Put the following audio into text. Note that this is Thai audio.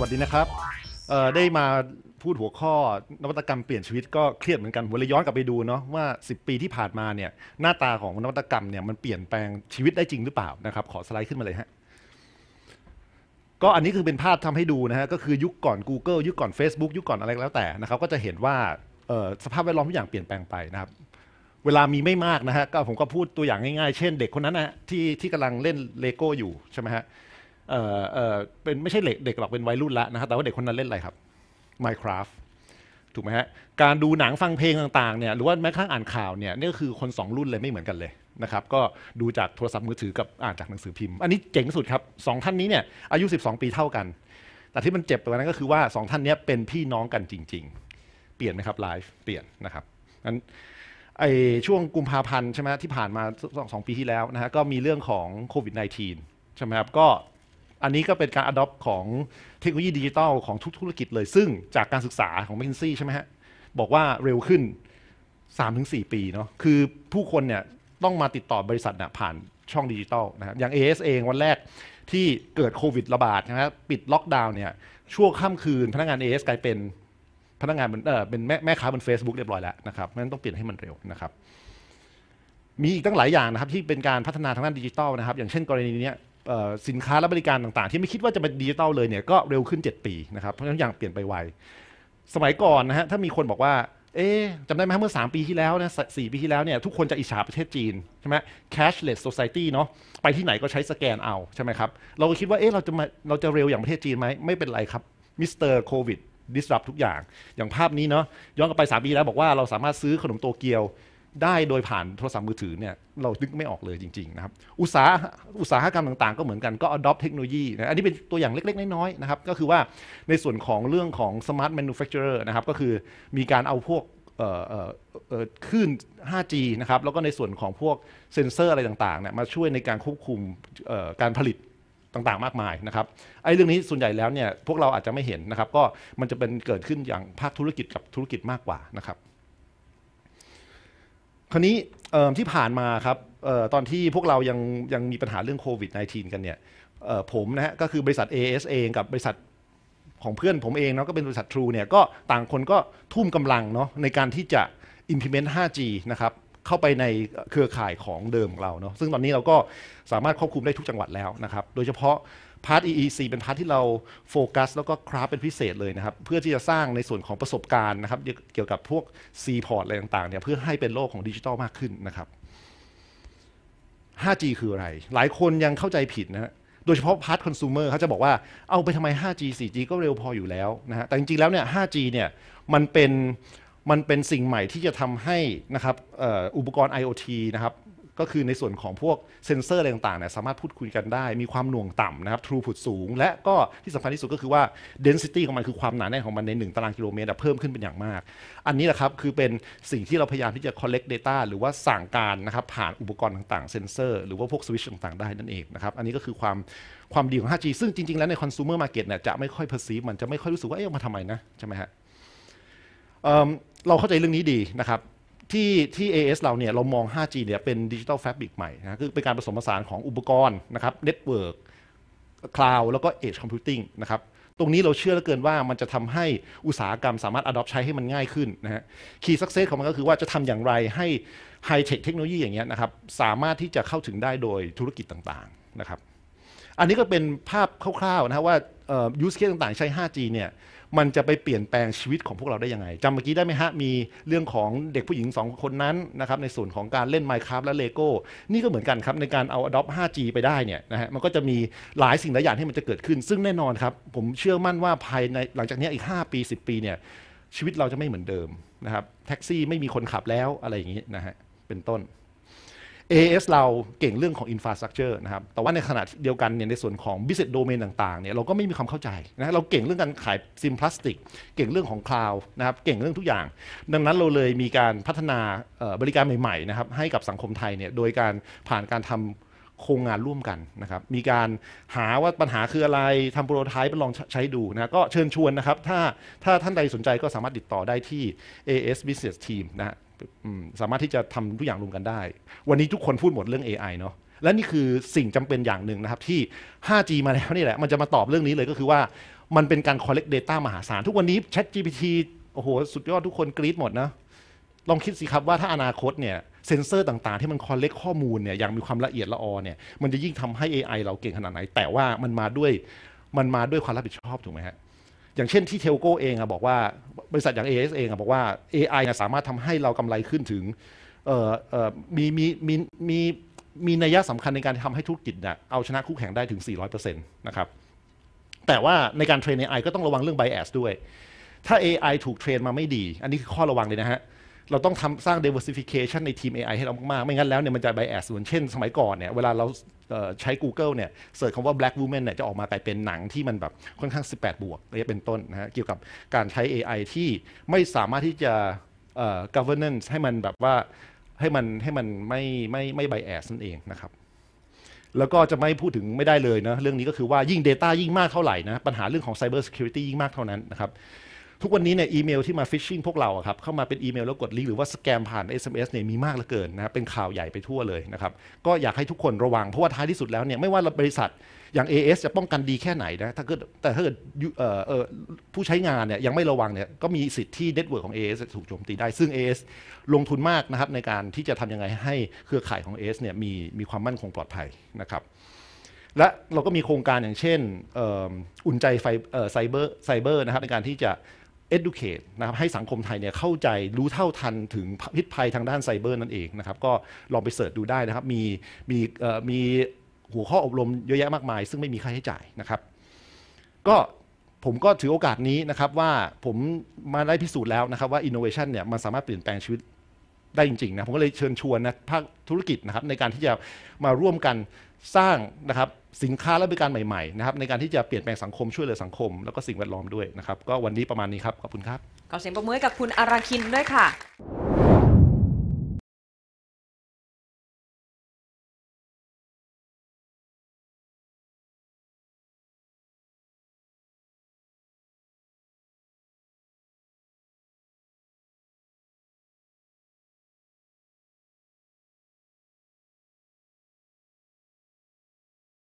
วัสดีนะครับเอ่อได้มาพูดหัวข้อ นวัตกรรมเปลี่ยนชีวิตก็เครียดเหมือนกันผมเลยย้อนกลับไปดูเนาะว่า 10 ปีที่ผ่านมาเนี่ยหน้าตาของนวัตกรรมเนี่ยมันเปลี่ยนแปลงชีวิตได้จริงหรือเปล่านะครับขอสไลด์ขึ้นมาเลยฮะก็อันนี้คือเป็นภาพทำให้ดูนะฮะก็คือยุคก่อน Google ยุคก่อน Facebook ยุคก่อนอะไรแล้วแต่นะครับก็จะเห็นว่าสภาพแวดล้อมทุกอย่างเปลี่ยนแปลงไปนะครับเวลามีไม่มากนะฮะก็ผมก็พูดตัวอย่างง่ายๆ เช่นเด็กคนนั้นนะที่ที่กำลังเล่นเลโก้อยู่ใช่ไหมฮะเอ่อเอ่อเป็นไม่ใช่เด็กหรอกเป็นวัยรุ่นละนะครับ แต่ว่าเด็กคนนั้นเล่นอะไรครับ Minecraft ถูกไหมฮะการดูหนังฟังเพลงต่างๆเนี่ยหรือว่าแม้กระทั่งอ่านข่าวเนี่ยนี่ก็คือคน 2 รุ่นเลยไม่เหมือนกันเลยนะครับก็ดูจากโทรศัพท์มือถือกับอ่านจากหนังสือพิมพ์ อันนี้เจ๋งสุดครับสท่านนี้เนี่ยอายุ 12 ปีเท่ากัน แต่ที่มันเจ็บไปกว่านั้นก็คือว่า 2 ท่านนี้เป็นพี่น้องกันจริง ๆ เปลี่ยนไหมครับไลฟ์เปลี่ยนนะครับนั้นไอช่วงกุมภาพันธ์ใช่ไหมที่ผ่านมาสองปีที่แล้วนะฮะก็มีเรื่องของโควิด -19 ใช่ไหมครับก็อันนี้ก็เป็นการอดอปของเทคโนโลยีดิจิตอลของทุกธุรกิจเลยซึ่งจากการศึกษาของ m c k เคนซี่ใช่ไหมฮะบอกว่าเร็วขึ้น 3-4 ปีเนาะคือผู้คนเนี่ยต้องมาติดต่อบริษัทน่ผ่านช่องดิจิตอลนะครับอย่าง AS เองวันแรกที่เกิดโควิดระบาดนะครับปิดล็อกดาวน์เนี่ยช่วงค่ำคืนพนักงาน AS กลายเป็นพนักงานเออเป็นแม่แม่ค้าบน Facebook เรียบร้อยแล้วนะครับนั้นต้องเปลี่ยนให้มันเร็วนะครับมีอีกตั้งหลายอย่างนะครับที่เป็นการพัฒนาทางด้านดิจิตอลนะครับอย่างเช่นกรณีนี้สินค้าและบริการต่างๆ ที่ไม่คิดว่าจะเป็นดิจิตอลเลยเนี่ย ก็เร็วขึ้น 7 ปีนะครับ เพราะฉะนั้นอย่างเปลี่ยนไปไว สมัยก่อนนะฮะถ้ามีคนบอกว่า เอ๊จำได้ไหมเมื่อ 3 ปีที่แล้วนะสปีที่แล้วเนี่ยทุกคนจะอิจฉาประเทศจีน ใช่ไหม cashless society เนาะไปที่ไหนก็ใช้สแกนเอาใช่ไหมครับ เราก็คิดว่าเอ๊เราจะมาเราจะเร็วอย่างประเทศจีนไหมไม่เป็นไรครับมิสเตอร์โควิดดิสรับทุกอย่างอย่างภาพนี้เนาะย้อนกลับไป 3 ปีแล้วบอกว่าเราสามารถซื้อขนมโตเกียวได้โดยผ่านโทรศัพท์มือถือเนี่ยเราดึกไม่ออกเลยจริงๆนะครับอุตสาหอุตสาหกรรมต่างๆก็เหมือนกันก็ adopt เทคโนโลยีนะอันนี้เป็นตัวอย่างเล็ก ๆ น้อย ๆ นะครับ ก็คือว่าในส่วนของเรื่องของ smart manufacturer นะครับก็คือมีการเอาพวกขึ้น 5G นะครับ แล้วก็ในส่วนของพวกเซ็นเซอร์อะไรต่างๆเนี่ยมาช่วยในการควบคุมการผลิตต่างๆมากมายนะครับไอ้เรื่องนี้ส่วนใหญ่แล้วเนี่ยพวกเราอาจจะไม่เห็นนะครับก็มันจะเป็นเกิดขึ้นอย่างภาคธุรกิจกับธุรกิจมากกว่านะครับคราวนี้ที่ผ่านมาครับตอนที่พวกเรายังยังมีปัญหาเรื่องโควิด -19 กันเนี่ยผมนะฮะ ก็คือบริษัท AS เองกับบริษัทของเพื่อนผมเองเนาะก็เป็นบริษัท True เนี่ยก็ต่างคนก็ทุ่มกำลังเนาะในการที่จะ implement 5G นะครับเข้าไปในเครือข่ายของเดิมของเราเนาะซึ่งตอนนี้เราก็สามารถควบคุมได้ทุกจังหวัดแล้วนะครับ โดยเฉพาะพาร์ท EEC เป็นพาร์ทที่เราโฟกัส แล้วก็คราฟเป็นพิเศษเลยนะครับ เพื่อที่จะสร้างในส่วนของประสบการณ์นะครับเกี่ยวกับพวก C port อะไรต่างๆเนี่ยเพื่อให้เป็นโลกของดิจิทัลมากขึ้นนะครับ 5G คืออะไร หลายคนยังเข้าใจผิดนะโดยเฉพาะพาร์ทคอน sumer เขาจะบอกว่าเอาไปทำไม 5G 4G ก็เร็วพออยู่แล้วนะฮะแต่จริงๆแล้วเนี่ย 5G เนี่ยมันเป็นมันเป็นสิ่งใหม่ที่จะทำให้นะครับอุปกรณ์ IoT นะครับก็คือในส่วนของพวกเซ็นเซอร์อะไรต่างๆเนี่ยสามารถพูดคุยกันได้ มีความหน่วงต่ำนะครับทรูพุตสูง และก็ที่สำคัญที่สุดก็คือว่า density ของมันคือความหนาแน่นของมันใน 1 ตารางกิโลเมตรเพิ่มขึ้นเป็นอย่างมาก อันนี้แหละครับคือเป็นสิ่งที่เราพยายามที่จะ collect data หรือว่าสั่งการนะครับ ผ่านอุปกรณ์ต่างๆเซ็นเซอร์หรือว่าพวกสวิตช์ต่างๆได้นั่นเองนะครับอันนี้ก็คือความความดีของ 5G ซึ่งจริงๆแล้วในคอน sumer market เนี่ยจะไม่ค่อย perceive มันจะไม่ค่อยรู้สึกว่าเอ๊ะมาทำไมนะใช่ไหมฮะเราเข้าใจเรื่องนี้ดีนะครับที่ที่ AS เราเนี่ยเรามอง 5G เนี่ยเป็นดิจิทัลแฟบริกใหม่นะคือเป็นการผสมผสานของอุปกรณ์นะครับเน็ตเวิร์ก คลาวด์แล้วก็เอชคอมพิวติ้งนะครับตรงนี้เราเชื่อเหลือเกินว่ามันจะทำให้อุตสาหกรรมสามารถอดอปใช้ให้มันง่ายขึ้นนะฮะคีย์สักเซสของมันก็คือว่าจะทำอย่างไรให้ไฮเทคเทคโนโลยีอย่างเงี้ยนะครับสามารถที่จะเข้าถึงได้โดยธุรกิจต่างๆนะครับอันนี้ก็เป็นภาพคร่าวๆนะว่ายูสเค s ต่างๆใช้ 5G เนี่ยมันจะไปเปลี่ยนแปลงชีวิตของพวกเราได้ยังไงจำเมื่อกี้ได้ไหมฮะ มีเรื่องของเด็กผู้หญิง 2 คนนั้นนะครับในส่วนของการเล่น Minecraft และ Lego นี่ก็เหมือนกันครับ ในการเอา a d o p t 5G ไปได้เนี่ยนะฮะมันก็จะมีหลายสิ่งหลายอย่างที่มันจะเกิดขึ้น ซึ่งแน่นอนครับ ผมเชื่อมั่นว่าภายในหลังจากนี้อีก 5 ปี 10 ปีเนี่ยชีวิตเราจะไม่เหมือนเดิมนะครับแท็กซี่ไม่มีคนขับแล้วอะไรอย่างนี้นะฮะเป็นต้น AS เราเก่งเรื่องของ Infrastructure นะครับ แต่ว่าในขณะเดียวกันเนี่ยในส่วนของ Business Domain ต่างๆ เนี่ยเราก็ไม่มีความเข้าใจนะ เราเก่งเรื่องการขายซิมพลาสติก เก่งเรื่องของคลาวนะครับ เก่งเรื่องทุกอย่าง ดังนั้นเราเลยมีการพัฒนาบริการใหม่ๆนะครับให้กับสังคมไทยเนี่ยโดยการผ่านการทำโครงงานร่วมกันนะครับ มีการหาว่าปัญหาคืออะไร ทำโปรโตไทป์ไปลองใช้ดูนะ ก็เชิญชวนนะครับ ถ้าถ้าท่านใดสนใจก็สามารถติดต่อได้ที่ AS Business Team นะสามารถที่จะทำทุกอย่างรวมกันได้ วันนี้ทุกคนพูดหมดเรื่อง AI เนาะและนี่คือสิ่งจำเป็นอย่างหนึ่งนะครับ ที่ 5G มาแล้วนี่แหละ มันจะมาตอบเรื่องนี้เลยก็คือว่า มันเป็นการ collect data มหาศาล ทุกวันนี้ Chat GPT โอ้โหสุดยอดทุกคนกรี๊ดหมดนะ ลองคิดสิครับว่าถ้าอนาคตเนี่ย เซนเซอร์ต่างๆ ที่มัน collect ข้อมูลเนี่ยอย่างมีความละเอียดละออเนี่ย มันจะยิ่งทำให้ AI เราเก่งขนาดไหน แต่ว่ามันมาด้วย มันมาด้วยความรับผิดชอบถูกไหมฮะอย่างเช่นที่เทลโกเองอะบอกว่าบริษัทอย่าง AS เองอะบอกว่า AI สามารถทำให้เรากำไรขึ้นถึงมีมีมีมีมีนัยยะสำคัญในการทำให้ธุรกิจเนี่ยเอาชนะคู่แข่งได้ถึง 400%นะครับแต่ว่าในการเทรน AI ก็ต้องระวังเรื่อง bias ด้วย ถ้า AI ถูกเทรนมาไม่ดี อันนี้คือข้อระวังเลยนะฮะเราต้องทำสร้าง diversification ในทีม AI ให้เรามากๆ ไม่งั้นแล้วเนี่ยมันจะ bias ส่วนเช่นสมัยก่อนเนี่ยเวลาเราใช้ Google เนี่ยเสิร์ชคำว่า black woman เนี่ยจะออกมากลายเป็นหนังที่มันแบบ ค่อนข้าง 18 บวกเเป็นต้นนะฮะเกี่ยวกับการใช้ AI ที่ไม่สามารถที่จะ governance ให้มันแบบว่าให้มันให้มันไม่ไม่ไม่ bias นั่นเองนะครับ แล้วก็จะไม่พูดถึงไม่ได้เลยนะ เรื่องนี้ก็คือว่ายิ่ง Data ยิ่งมากเท่าไหร่นะปัญหาเรื่องของ Cyber Security ยิ่งมากเท่านั้นนะครับทุกวันนี้เนี่ยอีเมลที่มาฟิชชิงพวกเราครับเข้ามาเป็นอีเมลแล้วกดลิงก์หรือว่าสแกมผ่าน SMS เนี่ยมีมากเหลือเกินนะเป็นข่าวใหญ่ไปทั่วเลยนะครับ ก็อยากให้ทุกคนระวังเพราะว่าท้ายที่สุดแล้วเนี่ยไม่ว่าบริษัทอย่าง AS จะป้องกันดีแค่ไหนนะถ้าเกิดแต่ถ้าเกิดผู้ใช้งานเนี่ยยังไม่ระวังเนี่ยก็มีสิทธิ์ที่เน็ตเวิร์กของ AS จะถูกโจมตีได้ซึ่ง AS ลงทุนมากนะครับในการที่จะทำยังไงให้เครือข่ายของ AS เนี่ยมีมีความมั่นคงปลอดภัยนะครับและเราก็มีโครงการอย่างเช่นอุ่นใจไซเบอร์ไซเบอร์นะครับในการที่จะ educate นะครับให้สังคมไทยเนี่ยเข้าใจรู้เท่าทันถึงพิษภัยทางด้านไซเบอร์นั่นเองนะครับก็ลองไปเสิร์ชดูได้นะครับมีมีมีหัวข้ออบรมเยอะแยะมากมาย ซึ่งไม่มีค่าใช้จ่ายนะครับก็ผมก็ถือโอกาสนี้นะครับว่าผมมาได้พิสูจน์แล้วนะครับว่า innovation เนี่ยมันสามารถเปลี่ยนแปลงชีวิตได้จริง ๆ นะผมก็เลยเชิญชวนนะภาคธุรกิจนะครับในการที่จะมาร่วมกันสร้างนะครับสินค้าและบริการใหม่ๆนะครับในการที่จะเปลี่ยนแปลงสังคมช่วยเหลือสังคม แล้วก็สิ่งแวดล้อมด้วยนะครับ ก็วันนี้ประมาณนี้ครับ ขอบคุณครับ ขอเสียงปรบมือกับคุณอาราคินด้วยค่ะ